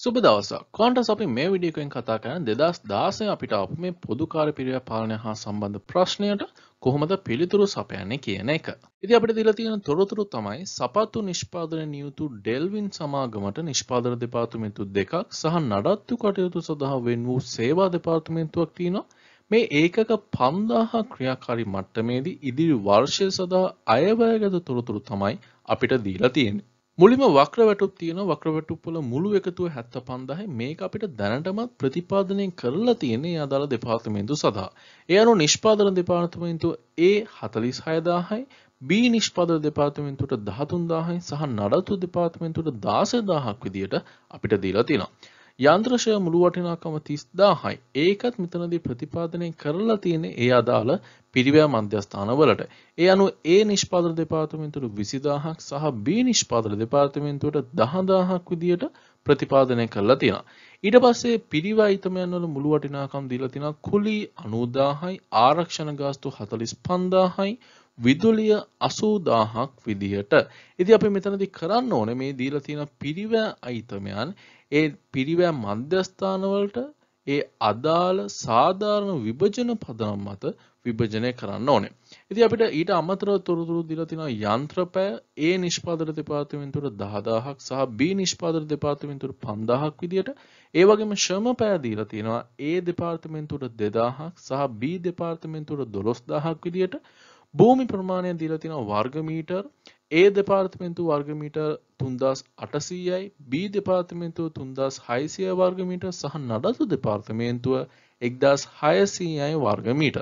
සුබ දවසක් කොන්ටස් අපි මේ විඩියකෙන් කතා කරන දෙදස් දාසය අපිට අප මේ පොදුකාර පිරිව පාලනය හා සම්බන්ධ ප්‍රශ්නයට කොහොමද පිළිතුරු සපයන්නේ කියන එක. ඉති අපට දිලා තියෙන තොරතුරු තමයි සපත්තු නිෂ්පාදන නියුතු ඩෙල්වින් සමාගමට නිෂ්පාදන දෙපාර්තුමෙන්තු දෙකක් සහ නඩත්තු කටයුතු සඳහා වෙන් වූ සේවා දෙපාර්තුමෙන්තුවක් තියෙනවා මේ ඒකක පන්දාහා ක්‍රියාකාරි මට්ටමේදී ඉදිරි වර්ෂය සඳහා අයවයගත තොරතුරු තමයි අපිට දීලා තියෙන්නේ. මුලිම වක්‍රවැටුප් තියෙන වක්‍රවැටුප්පල මුළු එකතුව හැත්ත පන්දහයි මේක අපිට දැනටමත් ප්‍රතිපාදනය කරලා තියෙන්නේ අදාළ දෙපාර්තමේන්තු සඳහා. ඒ අනු නිෂ්පාදන දෙපාර්තමේන්තුව ඒ හතලිස් හයදාහයි B නිෂ්පාදන දෙපාර්තමේන්තුවට දහතුන්දාහයි සහ නඩත්තු දෙපාර්තමේන්තුවට දාසදාහක් විදියට අපිට දීලා තියෙනවා. යන්ත්‍රශය මුළු වටිනාකම 30000යි. ඒකත් මෙතනදී ප්‍රතිපාදනය කරලා තියෙන්නේ ඒ අදාළ පිරිවැය මධ්‍යස්ථානවලට. ඒ අනුව A නිෂ්පාදන දෙපාර්තමේන්තුවට 20000ක් සහ B නිෂ්පාදන දෙපාර්තමේන්තුවට 10000ක් විදියට ප්‍රතිපාදනය කරලා තියෙනවා. ඊට පස්සේ පිරිවයිතමයන් වල මුළු වටිනාකම් දීලා තියෙනවා කුලි 90000යි ආරක්ෂණ ගාස්තු 45000යි විදුලිය 80000ක් විදිහට. ඉතින් අපි මෙතනදී කරන්න ඕනේ මේ දීලා තියෙන පිරිවැය අයිතමයන් ඒ පිරිවැය මධ්‍යස්ථානවලට ඒ අදාළ සාධාරණ විභජන පදනම් මත විභජනය කරන්න ඕනේ. ඉතින් අපිට ඊට අමතරව තොරතුරු දීලා තියෙනවා යන්ත්‍රපැය A නිෂ්පාදන දෙපාර්තමේන්තුවට 10000ක් සහ B නිෂ්පාදන දෙපාර්තමේන්තුවට 5000ක් විදියට ඒ වගේම ශ්‍රමපැය දීලා තියෙනවා A දෙපාර්තමේන්තුවට 2000ක් සහ B දෙපාර්තමේන්තුවට 12000ක් විදියට භූමි ප්‍රමාණය දීලා තියෙනවා වර්ග මීටර් ඒ දෙපාර්තමෙන්න්තු වර්ගමීට තුන්දස් අටසීයයි බී දෙපාර්තමෙන්න්තුව තුන්දස් හයිසිය වර්ගමීට සහ නඩතු දෙපාර්තමේන්තුව එක්දස් හයසීයයි වර්ගමීට.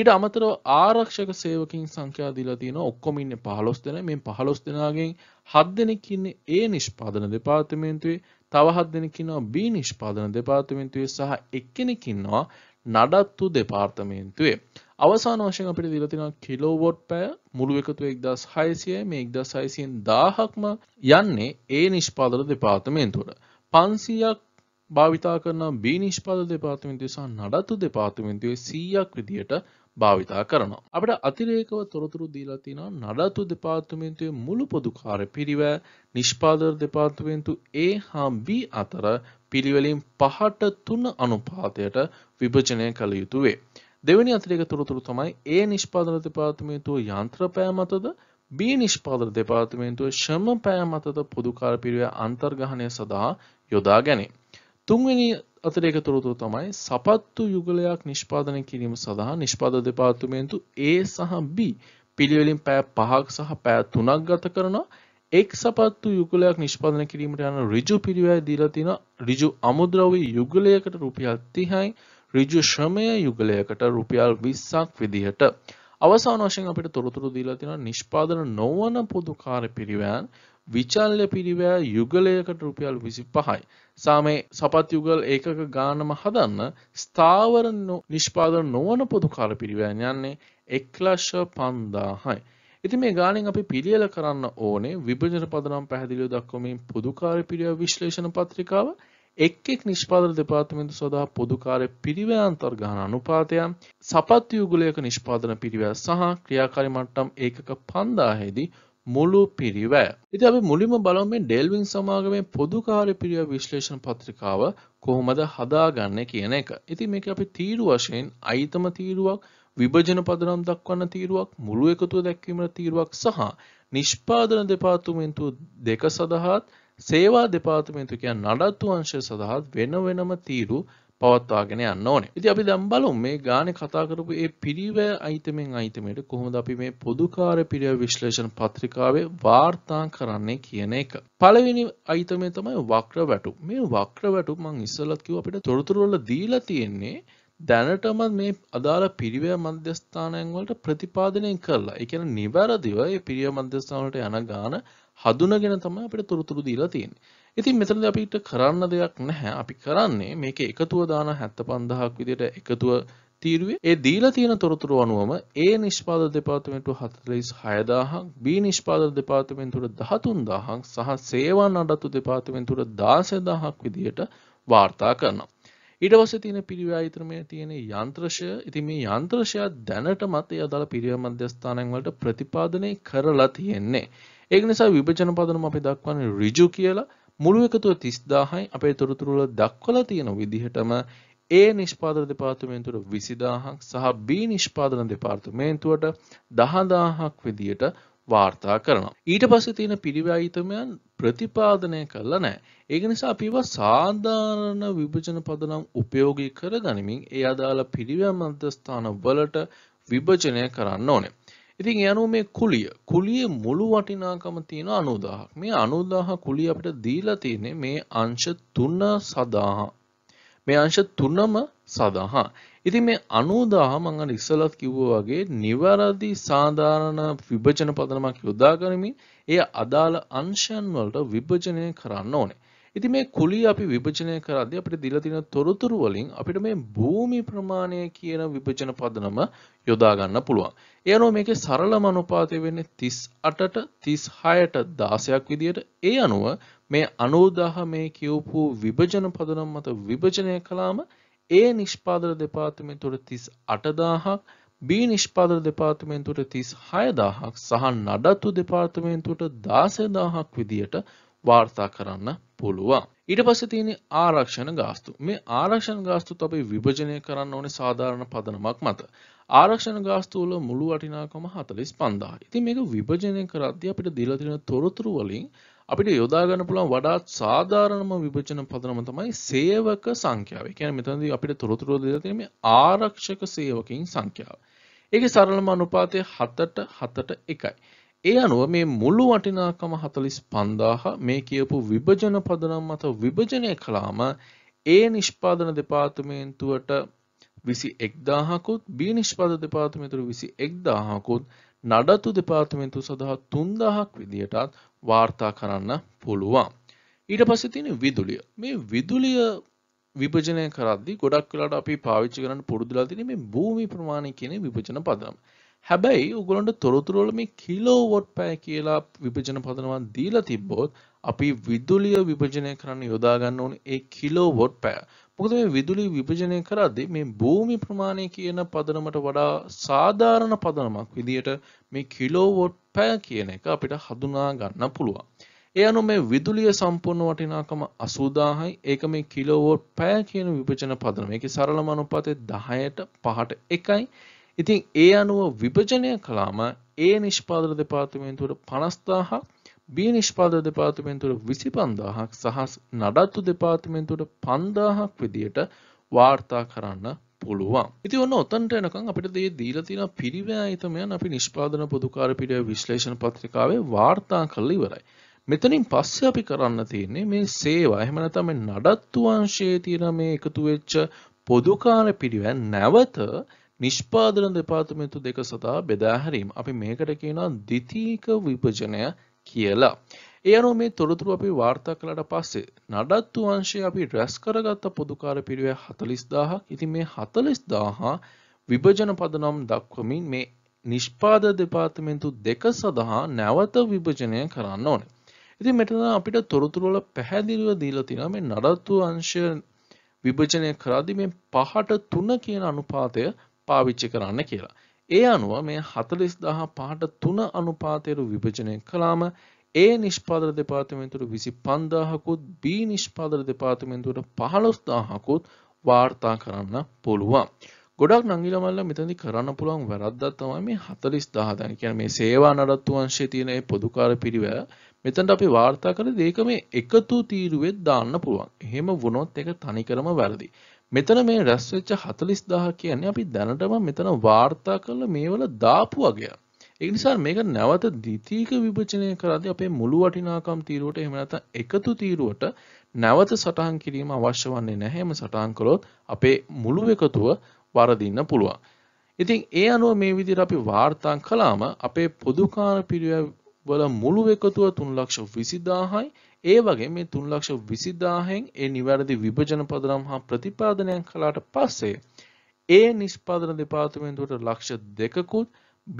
ඊට අමතරව ආරක්ෂක සේවකින් සංඛ්‍යාදිලතින ඔක්කොමින්න පහලොස් දෙන මේ පහලොස් දෙනාගෙන් හත් දෙනෙකින්න ඒ නිෂ්පාදන දෙපාර්තමේන්තුවේ තවහත් දෙනෙකින්නවා බී නිෂ්පාදන දෙපාර්තමේන්තුවේ සහ එක්කෙනෙකින්නවා නඩත්තු දෙපාර්තමේන්තුවේ. අවසාන වශයෙන් අපිට දීලා තියෙනවා කිලෝවොට් පැය මුළු එකතු 1600යි මේ 1600න් 1000ක්ම යන්නේ A නිෂ්පාදන දෙපාර්තමේන්තුවට 500ක් භාවිතා කරන B නිෂ්පාදන දෙපාර්තමේන්තුව සහ නඩත්තු දෙපාර්තමේන්තුවේ 100ක් විදියට භාවිතා කරනවා. අපිට අතිරේකව තොරතුරු දීලා තියෙනවා නඩත්තු දෙපාර්තමේන්තුවේ මුළු පොදු කාර්යපිරිවැය නිෂ්පාදන දෙපාර්තමේන්තු A හා B අතර පිළිවෙලින් 5ට 3 අනුපාතයට විභජනය කළ යුතු වේ. දෙවැනි අතිරේක තොරතුරු තමයි ඒ නිෂ්පාදන දෙපාර්තමේන්තුව යන්ත්‍රපෑ මතද බී නිෂ්පාදන දෙපාර්තමේන්තුව ශ්‍රම පෑ මතද පොදුකාර පිරිවේ අන්තර්ගහනය සඳහා යොදා ගැනේ. තුන්වෙනි අතිරේක තොරතුරු තමයි සපත්තු යුගලයක් නිෂ්පාදනය කිරීම සඳහා නිෂ්පාද දෙපාර්තමේන්තු ඒ සහ B පිළිවෙලින් පෑ පහක් සහ පෑ තුනක් ගත කරනවා එක් සපත්තු යුගලයක් නිෂ්පාදන කිරීමට යන ඍජු පිළිවෙය දීලා තියෙන ඍජු අමුද්‍රව්‍ය යුගලයකට රුපියල් 30යි ඍජු ශ්‍රමය යුගලයකට රුපියල් 20ක් විදිහට අවසාන වශයෙන් අපිට තොරතුරු දීලා තියෙනවා නිෂ්පාදන නොවන පොදු කාර්යපිරිවෑන් විචල්්‍ය පිරිවෑ යුගලයකට රුපියල් විසි පහයි. සාමේ සපත් යුගල් ඒකක ගානම හදන්න ස්ථාවර නිෂ්පාද නොවන පොදු කාර පිරිවෑන් යන්නේ එක්ලශ පන්දාහයි. ඉති මේ ගානින් අපි පිළියල කරන්න ඕනේ විභජන පදනම් පැහදිලිය දක්වමින් පුදුකාර පිරිය විශ්ලේෂණ පත්‍රිකාව එක් එක් නිෂ්පාදන දෙපාර්තමේන්තු සඳහා පොදු කාර්ය පිරිවැය අන්තර්ගාන අනුපාතයන් සපත් යුගලයක නිෂ්පාදන පිරිවැය සහ ක්‍රියාකාරී මට්ටම් ඒකක 5000ෙහිදී මුළු පිරිවැය. ඉතින් අපි මුලින්ම බලමු මේ ඩෙල්වින් සමාගමේ පොදු කාර්ය පිරිවැය විශ්ලේෂණ පත්‍රිකාව කොහොමද හදාගන්නේ කියන එක. ඉතින් මේක අපි තීරු වශයෙන් අයිතම තීරුවක් විභජන පදනම් දක්වන්න තීරුවක් මුළු එකතුව දැක්වීමට තීරුවක් සහ නිෂ්පාදන දෙපාර්තමේන්තුව දෙක සඳහාත් සේවා දෙපාර්තමේන්තුව කියන්නේ නඩත්තු අංශය සඳහා වෙන වෙනම තීරු පවත්වාගෙන යන්න ඕනේ. ඉතින් අපි දැන් බලමු මේ ගානේ කතා කරපු මේ පිරිවැය අයිතමෙන් අයිතමයට කොහොමද අපි මේ පොදුකාර පිරිවැය විශ්ලේෂණ පත්‍රිකාවේ වාර්තා කරන්නේ කියන එක. පළවෙනි අයිතමේ තමයි වක්‍ර වැටුප්. මේ වක්‍ර වැටුප් මම ඉස්සෙල්ලත් කිව්වා අපිට තොරතුරු වල දීලා තියෙන්නේ දැනටමත් මේ අදාළ පිරිවේ මධ්‍යස්ථානයන් වලට ප්‍රතිපාදනය කරලා ඒ කියන්නේ නිවැරදිව මේ පිරිවේ මධ්‍යස්ථාන වලට යන ගාන හඳුනගෙන තමයි අපිට තොරතුරු දීලා තියෙන්නේ. ඉතින් මෙතනදී අපිට කරන්න දෙයක් නැහැ. අපි කරන්නේ මේක එකතුව දාන 75000ක් විදිහට එකතුව තීරුවේ ඒ දීලා තියෙන තොරතුරු අනුවම A නිෂ්පාදන දෙපාර්තමේන්තුව 46000ක් B නිෂ්පාදන දෙපාර්තමේන්තුවට 13000ක් සහ සේවා නඩත්තු දෙපාර්තමේන්තුවට 16000ක් විදිහට වාර්තා කරනවා. ඉඩවස තියෙන පිරිව්‍යායතරමය තියෙන යන්ත්‍රශය ඉති මේ යන්ත්‍රශයක් දැනට මතය අදාළ පිරිව මධ්‍යස්ථානන්වලට ප්‍රතිපාදනය කරලා තියෙන්නේ. ඒක නිසා විභජන පදනම අපි දක්වන්නේ ඍජු කියලා මුළු එකතුව 30000යි අපේ තොරතුරු වල දක්වලා තියෙන විදිහටම ඒ නිෂ්පාදන දෙපාර්තමේන්තුවට 20000ක් සහ B නිෂ්පාදන දෙපාර්තමේන්තුවට 10000ක් විදියට වාර්තා කරනවා. ඊට පස්සේ තියෙන පිරිවැයිතමයන් ප්‍රතිපාදනය කළා නැහැ. ඒක නිසා අපිව සාධාරණ විභජන පදනම් උපයෝගී කර ගනිමින් ඒ අදාළ පිරිවැය මධ්‍යස්ථාන වලට විභජනය කරන්න ඕනේ. ඉතින් ඒ අනුව මේ කුලිය කුලියේ මුළු වටිනාකම තියෙන 90000ක්. මේ 90000 කුලිය අපිට දීලා තියෙන්නේ මේ අංශ 3 සඳහා. මේ අංශ 3ම සඳහා. ඉතින් මේ 90000 මම අර ඉස්සලත් කිව්වා වගේ නිවැරදි සාධාරණ විභජන පදනමක් යොදා කරමින් එය අදාළ අංශයන් වලට විභජනය කරන්න ඕනේ. ඉතින් මේ කුලිය අපි විභජනය කරද්දී අපිට දීලා තියෙන තොරතුරු වලින් අපිට මේ භූමි ප්‍රමාණය කියන විභජන පදනම යොදා ගන්න පුළුවන්. ඒ අනුව මේකේ සරලම අනුපාතය වෙන්නේ 38ට 36ට 16ක් විදියට. ඒ අනුව මේ 90000 මේ කියවපු විභජන පදනම මත විභජනය කළාම ඒ නිෂ්පාදන දෙපාර්තමේන්තුවට තිස් අටදාහක් බී නිෂ්පාදන දෙපාර්තමේන්තුවට තිස් හයදාහක් සහ නඩත්තු දෙපාර්තමේන්තුවට දාසදාහක් විදියට වාර්තා කරන්න පුළුවන්. ඊට පස්සේ තියෙන ආරක්ෂණ ගාස්තු. මේ ආරක්ෂණ ගාස්තුත් අපි විභජනය කරන්න ඕනේ සාධාරණ පදනමක් මත. ආරක්ෂණ ගාස්තු වල මුළු වටිනාකම 45000. ඉතින් මේක විභජනය කරද්දී අපිට දීලා තියෙන තොරතුරු වලින් අපිට යොදා ගන්න පුළුවන් වඩාත් සාධාරණම විභජන පදනම තමයි සේවක සංඛ්‍යාව. ඒ කියන්නේ මෙතනදී අපිට තොරතුරු දෙලා තියෙන මේ ආරක්ෂක සේවකයන් සංඛ්‍යාව. ඒකේ සරලම අනුපාතය 7ට 7ට 1යි. ඒ අනුව මේ මුළු වටිනාකම 45000 මේ කියපු විභජන පදනම මත විභජනය කළාම ඒ නිෂ්පාදන දෙපාර්තමේන්තුවට 21000කුත් B නිෂ්පාදන දෙපාර්තමේන්තුවට 21000කුත් නඩත්තු දෙපාර්තමේන්තු සඳහා තුන්දහක් විදියටත් වාර්තා කරන්න පුළුවන්. ඊට පස්සේ තියෙන විදුලිය. මේ විදුලිය විභජනය කරද්දි ගොඩක් වෙලාට අපි පාවිච්චි කරන්න පුරුදුලා තියෙන මේ භූමි ප්‍රමාණය කියන විභජන පදනම. හැබැයි උගලන්ට තොරතුරවල මේ කිලෝවොට් පැය කියලා විභජන පදනමක් දීලා තිබ්බොත් අපි විදුලිය විභජනය කරන්න යොදා ගන්න ඕනේ ඒ කිලෝවොට් පැය. මොකද මේ විදුලි විභජනය කරද්දී මේ භූමි ප්‍රමාණය කියන පදනමට වඩා සාධාරණ පදනමක් විදියට මේ කිලෝවොට් පැය කියන එක අපිට හඳුනා ගන්න පුළුවන්. ඒ අනුව මේ විදුලිය සම්පූර්ණ වටිනාකම 80000යි. ඒක මේ කිලෝවොට් පැය කියන විභජන පදනම. ඒකේ සරලම අනුපාතය 10ට 5ට 1යි. ඉතින් ඒ අනුව විභජනය කළාම ඒ නිෂ්පාදන දෙපාර්තමේන්තුවට 50000ක් බිය නිෂ්පාද දෙපාර්තමේන්තුවට විසි පන්දාහක් සහ නඩත්තු දෙපාර්තමේන්තුවට පන්දාහක් විදියට වාර්තා කරන්න පුළුවන් ඉති ඔන්න ඔතන්ට එනකම් අපිට දේ දීලතින පිරිවෑහිතමයන් අපි නිෂ්පාදන පොදුකාර පිටිය විශ්ලේෂණ පත්‍රිකාවේ වාර්තා කළ ඉවරයි. මෙතනින් පස්ස අපි කරන්න තියන්නේ මේ සේවා එහමනතම නඩත්තුවංශයේ තියෙන මේ එකතුවෙච්ච පොදුකාර පිරිවැන් නැවත නිෂ්පාදන දෙපාර්තමේන්තු දෙක සතා බෙදාහැරීම අපි මේකට කියනවා ද්විතීක විභජනය කියලා. ඒ අනුව මේ තොරතුරු අපි වාර්තා කළාට පස්සේ නඩත්තු අංශයේ අපි රැස් කරගත්ත පොදුකාර පිරිවැය 40000ක්. ඉතින් මේ 40000 විභජන පදනම් දක්වමින් මේ නිෂ්පාද දෙපාර්තමේන්තු දෙක සඳහා නැවත විභජනය කරන්න ඕනේ. ඉතින් මෙතන අපිට තොරතුරු වල පැහැදිලිව දීලා තියෙනවා මේ නඩත්තු අංශය විභජනය කරද්දී මේ 5ට 3 කියන අනුපාතය පාවිච්චි කරන්න කියලා. ඒ අනුව මේ හතලිස් දහ පහට තුන අනුපාතයට විභජනය කළාම ඒ නිෂ්පාදර දෙපාර්තමෙන්තුට විසි පන්දාහකුත් බී නිෂ්පාදර දෙපාර්තමෙන්තුවට පහළොස් දාහකුත් වාර්තා කරන්න පුළුවන්. ගොඩක් නංගිලමල්ල මෙතැදි කරන්න පුළුවන් වැරද්දත් තමයි මේ හතලිස් දහතැන කියන මේ සේවා නඩත්තු වංශය තියනඒ පොදුකාර පිරිවැ මෙතනට අපි වාර්තා කරේ ඒකම එකතු තීරුවෙත් දාන්න පුළුවන්. එහෙම වුණොත් ඒක තනිකරම වැරදි. මෙතන මේ රැස් වෙච්ච 40000 කියන්නේ අපි දැනටම මෙතන වාර්තා කළ මේවල දාපු වගේ. ඒ නිසා මේක නැවත ද්විතීක විභජනය කරද්දී අපේ මුළු වටිනාකම් තීරුවට එහෙම නැත්නම් එකතු තීරුවට නැවත සටහන් කිරීම අවශ්‍ය වන්නේ නැහැ. එහෙම සටහන් කළොත් අපේ මුළු එකතුව වරදින්න පුළුවන්. ඉතින් ඒ අනුව මේ විදිහට අපි වාර්තා කළාම අපේ පොදුකාන පිරිවැය වල මුළු එකතුව තුන් ලක්ෂ විසිදාහයි ඒ වගේ මේ තුන් ලක්ෂ විසිදාහෙන් ඒ නිවැරදි විභජන පදනම් හා ප්‍රතිපාදනයන් කලාට පස්සේ ඒ නිෂ්පාදන දෙපාර්තමේන්තුවට ලක්ෂ දෙකකුත්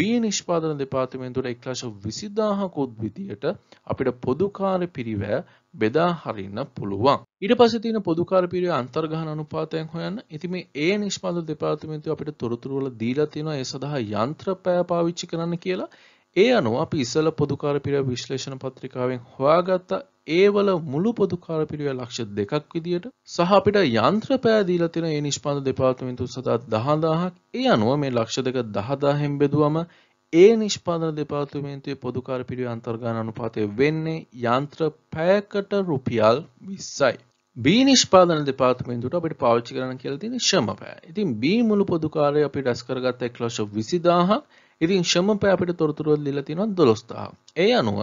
බී නිෂ්පාදන දෙපාර්තමේන්තුවට එක්ලක්ෂ විසිදාහකුත් විදියට අපිට පොදුකාර පිරිවැය බෙදා හරින්න පුළුවන්. ඊට පස්සේ තියෙන පොදුකාර පිරිවැය අන්තර්ගහන අනුපාතයෙන් හොයන්න. ඉතින් මේ ඒ නිෂ්පාදන දෙපාර්තමේන්තුව අපිට තොරතුරු වල දීලා තියෙනවා ඒ සඳහා යන්ත්‍රපය පාවිච්චි කරන්න කියලා. ඒ අනුව අපි ඉසල පොදුකාර පිරිය විශ්ලේෂණ පත්‍රිකාවෙන් හොයාගත්ත ඒවල මුළු පොදුකාර පිරිය ලක්ෂ දෙකක් විදියට සහ අපිට යන්ත්‍ර පෑදීලා තියෙන ඒ නිෂ්පාදන දෙපාර්තමේන්තුව සදා 10000ක් ඒ අනුව මේ ලක්ෂ දෙක 10000න් බෙදුවම ඒ නිෂ්පාදන දෙපාර්තමේන්තුවේ පොදුකාර පිරිය අන්තර්ගාන අනුපාතය වෙන්නේ යන්ත්‍ර පැයකට රුපියල් 20යි බී නිෂ්පාදන දෙපාර්තමේන්තුවට අපිට පාවිච්චි කරන්න කියලා තියෙන ශ්‍රම පෑ. ඉතින් බී මුළු පොදුකාරය අපි රැස් කරගත්ත 1 ලක්ෂ 20000ක් ඉතින් ශමපය අපිට තොරතුරුවත් දීලා තියෙනවා 12000. ඒ අනුව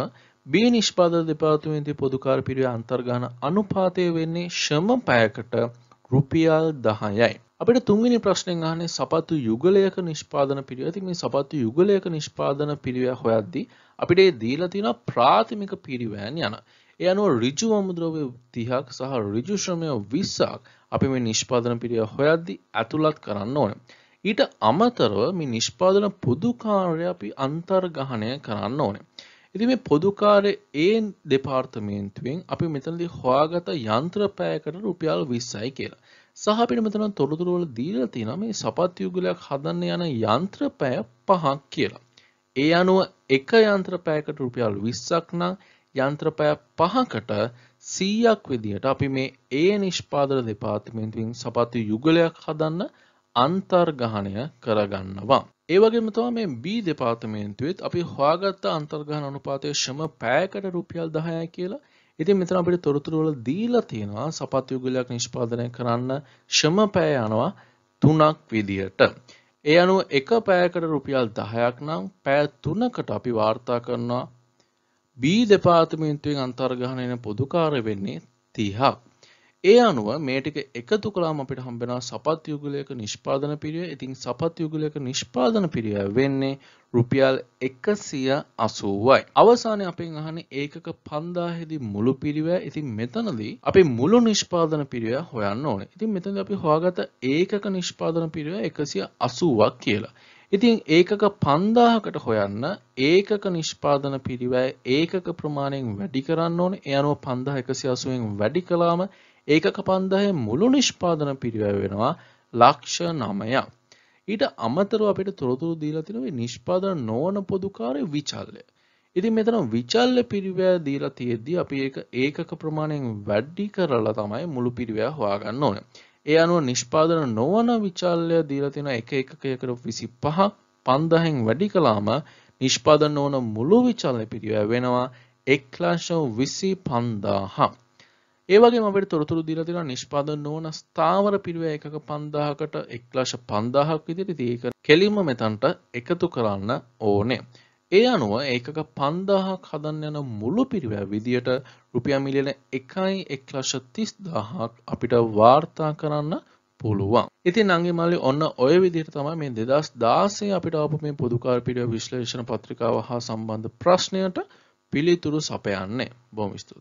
බී නිෂ්පාදන දෙපාර්තමේන්තුවේ පොදුකාර පිරිවේ අන්තර්ගාන අනුපාතය වෙන්නේ ශමපයකට රුපියල් 10යි. අපිට තුන්වෙනි ප්‍රශ්නෙන් අහන්නේ සපත්තු යුගලයක නිෂ්පාදන පිරිව. ඉතින් මේ සපත්තු යුගලයක නිෂ්පාදන පිරිව හොයද්දී අපිට ඒ දීලා තියෙනවා ප්‍රාථමික පිරිවෑන් යන. ඒ අනුව ඍජු අමුද්‍රව්‍ය 30ක් සහ ඍජු ශ්‍රමය 20ක් අපි මේ නිෂ්පාදන පිරිව හොයද්දී ඇතුළත් කරන්න ඕනේ. ඊට අමතරව මේ නිෂ්පාදන පොදුකාර්ය අපි අන්තර්ගහණය කරන්න ඕනේ. ඉතින් මේ පොදුකාරය ඒ දෙපාර්තමේන්තුවෙන් අපි මෙතනදී හොයාගත යන්ත්‍ර පැයකට රුපියල් 20යි කියලා. සහ අපිට මෙතන තොරතුරු වල දීලා තියෙනවා මේ සපත් යුගලයක් හදන්න යන යන්ත්‍ර පැය පහක් කියලා. ඒ අනුව එක යන්ත්‍ර පැයකට රුපියල් 20ක් නම් යන්ත්‍ර පැය පහකට 100ක් විදිහට අපි මේ ඒ නිෂ්පාදන දෙපාර්තමේන්තුවෙන් සපත්තු යුගලයක් හදන්න අන්තර්ගහනය කරගන්නවා. ඒවගේ මතවා මේ බී දෙපාර්තමේන්තුවත් අපි හවාගත්ත අන්තර්ගහන අනුපාතය ශම පෑකට රුපියල් දහය කියලා ඉතින් මෙතන අපිට තොරතුරුවල දීලා තියෙනවා සපත් යුගලයක් නිෂ්පාදනය කරන්න ශම පෑ යනවා තුනක් විදියට. ඒ අනුව එක පෑකට රුපියල් දහයක් නම් පෑ තුනකට අපි වාර්තා කරනවා බී දෙපාර්තමේන්තුවෙන් අන්තර්ගහන එන පොදුකාර වෙන්නේ තිහක්. ඒ අනුව මේටික එකතු කලාම අපිට හම්බෙන සපත් යුගලයක නිෂ්පාදන පිරිය ඉතින් සපත් යුගලයක නිෂ්පාදන පිරිය වෙන්නේ රුපියල් එකසිය අසුවයි. අවසානය අපෙන් අහන ඒකක පන්දාහෙදි මුළු පිරිවෑ ඉතින් මෙතනදී අපි මුළු නිෂ්පාදන පිරිව හොයන්න ඕන ඉතින් මෙතද අපි හොයාගත ඒකක නිෂ්පාදන පිරිව එකසිය අසුවක් කියලා. ඉතින් ඒකක පන්දාහකට හොයන්න ඒකක නිෂ්පාදන පිරිවෑ ඒකක ප්‍රමාණයෙන් වැඩි කරන්න ඕන එයනුව පන්දා එකසි අසුවෙන් වැඩි කලාම ඒකක පන්දහය මුළු නිෂ්පාදන පිරිවැය වෙනවා ලක්ෂ නමයක්. ඊට අමතරව අපිට තොරතුරු දීලා තිනවේ නිෂ්පාදන නොවන පොදුකාරය විචල්ලය. ඉතින් මෙතන විචල්ල පිරිවැය දීලා තියෙද්දි අපි ඒක ඒකක ප්‍රමාණයෙන් වැඩි කරලා තමයි මුළු පිරිවැය හොයාගන්න ඕනේ. ඒ අනුව නිෂ්පාදන නොවන විචල්ලය දීලා තියෙන එක එකකයකට 25 පන්දහෙන් වැඩි කළාම නිෂ්පාදන ඕන මුළු විචල්ල පිරිවැය වෙනවා එක්ලාශව විසි පන්දාහක්. ඒවගේ මට තොරතුරු දිරතිර නිෂ්පාදන ඕන ස්ථාවර පිරිව එකක පන්දාහකට එක්ලාශ පන්දාහක් විදිරි ඒක කෙලින්ම මෙතන්ට එකතු කරන්න ඕනේ. ඒ අනුව ඒකක පන්දාහක් හදන්න යන මුළු පිරිවැ විදියට රුපියමිලියන එකයි එක්ලශ තිස් දාහක් අපිට වාර්තා කරන්න පුළුවන්. ඉතින් අගේ මල්ලි ඔන්න ඔය විදිහට තමයි මේ දෙදස් දාසේ අපිට අප මේ පොදුකාර පිටිය විශ්ලේෂණ පත්‍රිකාව හා සම්බන්ධ ප්‍රශ්නයට පිළිතුරු සපයන්නේ බොම ස්තුති.